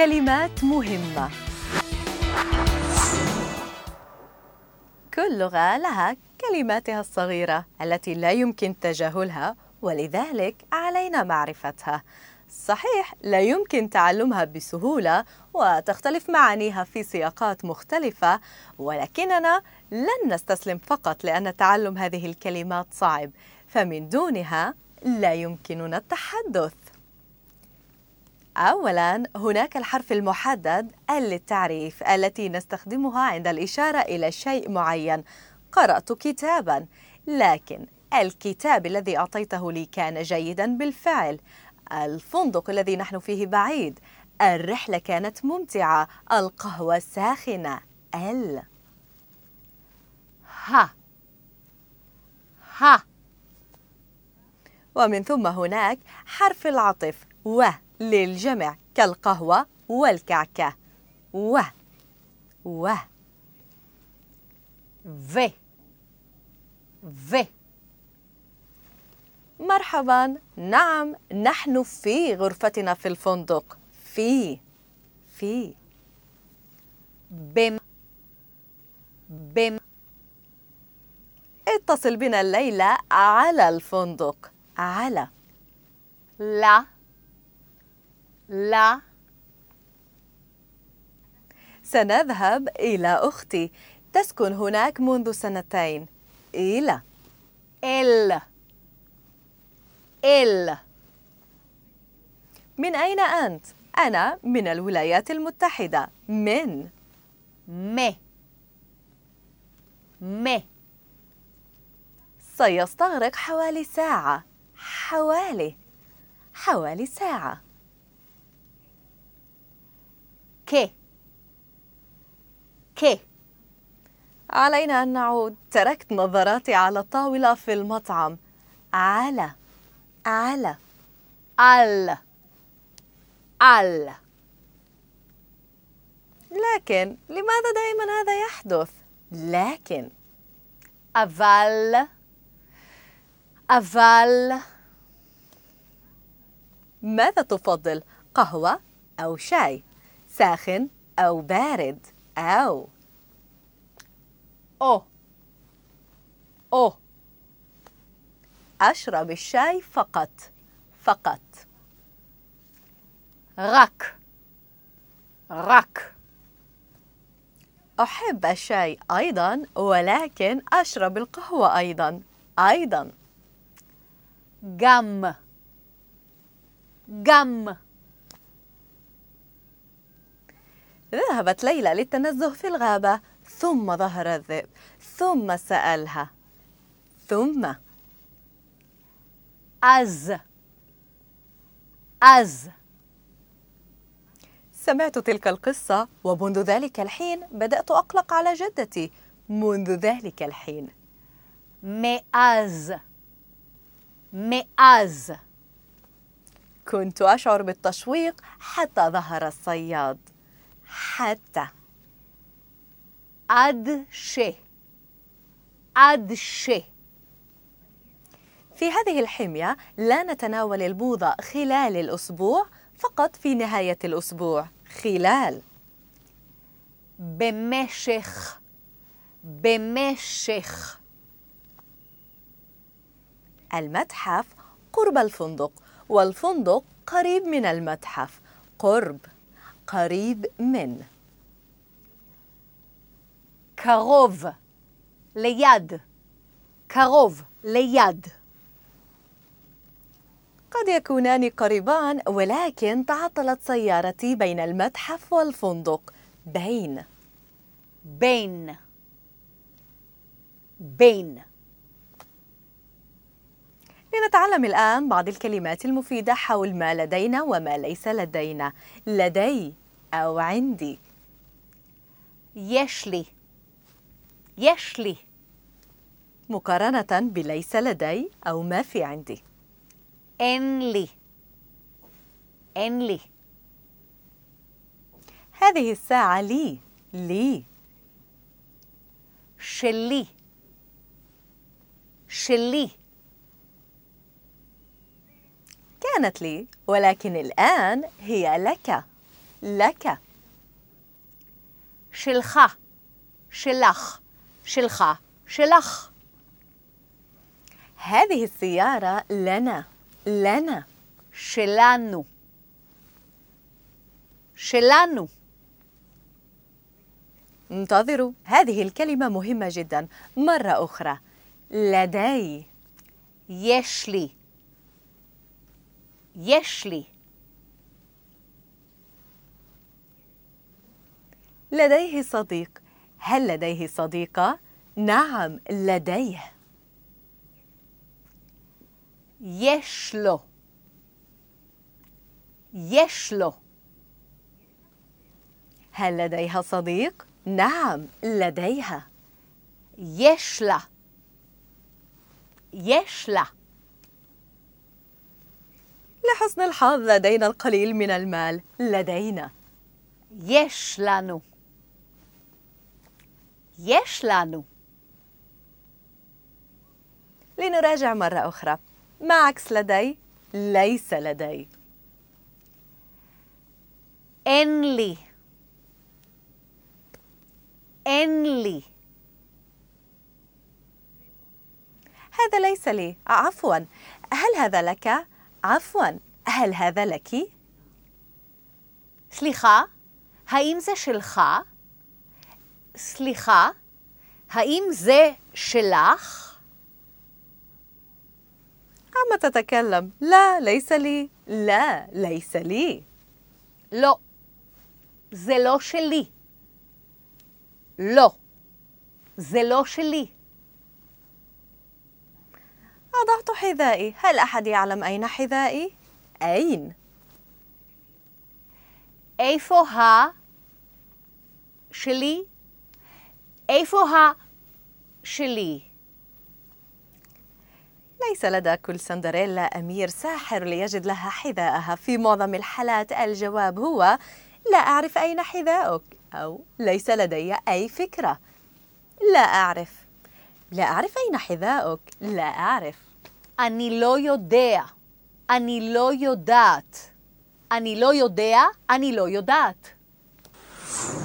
كلمات مهمة كل لغة لها كلماتها الصغيرة التي لا يمكن تجاهلها ولذلك علينا معرفتها صحيح لا يمكن تعلمها بسهولة وتختلف معانيها في سياقات مختلفة ولكننا لن نستسلم فقط لأن تعلم هذه الكلمات صعب فمن دونها لا يمكننا التحدث اولا هناك الحرف المحدد ال للتعريف التي نستخدمها عند الاشاره الى شيء معين قرات كتابا لكن الكتاب الذي اعطيته لي كان جيدا بالفعل الفندق الذي نحن فيه بعيد الرحله كانت ممتعه القهوه ساخنه ال ها ها ومن ثم هناك حرف العطف و للجمع كالقهوة والكعكة و و في في مرحبا نعم نحن في غرفتنا في الفندق في في بم بم اتصل بنا الليلة على الفندق على لا لا سنذهب إلى أختي تسكن هناك منذ سنتين إلى إل إل من أين أنت؟ أنا من الولايات المتحدة من م م سيستغرق حوالي ساعة حوالي حوالي ساعة كي كي علينا أن نعود تركت نظراتي على الطاولة في المطعم على على على على لكن لماذا دائما هذا يحدث لكن أفال أفال ماذا تفضل قهوة أو شاي ساخن أو بارد أو أو أو أشرب الشاي فقط فقط غك غك أحب الشاي أيضا ولكن أشرب القهوة أيضا أيضا جم جم ذهبت ليلى للتنزه في الغابة ثم ظهر الذئب ثم سألها ثم أز أز سمعت تلك القصة ومنذ ذلك الحين بدأت أقلق على جدتي منذ ذلك الحين مئاز مئاز كنت أشعر بالتشويق حتى ظهر الصياد حتى قد شيء قد شيء في هذه الحمية لا نتناول البوظة خلال الأسبوع فقط في نهاية الأسبوع خلال بمشخ بمشخ المتحف قرب الفندق والفندق قريب من المتحف قرب قريب من كروف ليد كروف ليد قد يكونان قريبان ولكن تعطلت سيارتي بين المتحف والفندق بين بين بين لنتعلم الآن بعض الكلمات المفيدة حول ما لدينا وما ليس لدينا لدي أو عندي يشلي يشلي مقارنة بليس لدي أو ما في عندي إنلي إنلي هذه الساعة لي لي شلي شلي كانت لي ولكن الآن هي لك لك شلخة شلخ شلخة شلخ هذه السيارة لنا لنا شلانو شلانو انتظروا هذه الكلمة مهمة جدا مرة أخرى لدي يشلي يشلي لديه صديق هل لديه صديقة؟ نعم لديه يشلو يشلو هل لديها صديق؟ نعم لديها يشلى يشلى لحسن الحظ لدينا القليل من المال لدينا يشلانو יש לנו لنراجع مرة أخرى ما عكس لدي ليس لدي إن لي إن لي هذا ليس لي آه، عفوا هل هذا لك عفوا هل هذا لك سليخة האם זה שלך? סליחה, האם זה שלך? אמא תתקלם? לא, ליסה לי. לא, ליסה לי. לא, זה לא שלי. לא, זה לא שלי. وضعت حذائي هل أحد يعلم أين حذائي؟ أين؟ איפה ה... שלי איפה השלי? ليس لدى كل سندريلا أمير ساحر ليجد لها حذاءها في معظم الحالات الجواب هو لا أعرف أين حذاؤك أو ليس لدي أي فكرة لا أعرف لا أعرف أين حذاؤك لا أعرف أني لو يودع أني لو يودات أني لو يودع أني لو يودات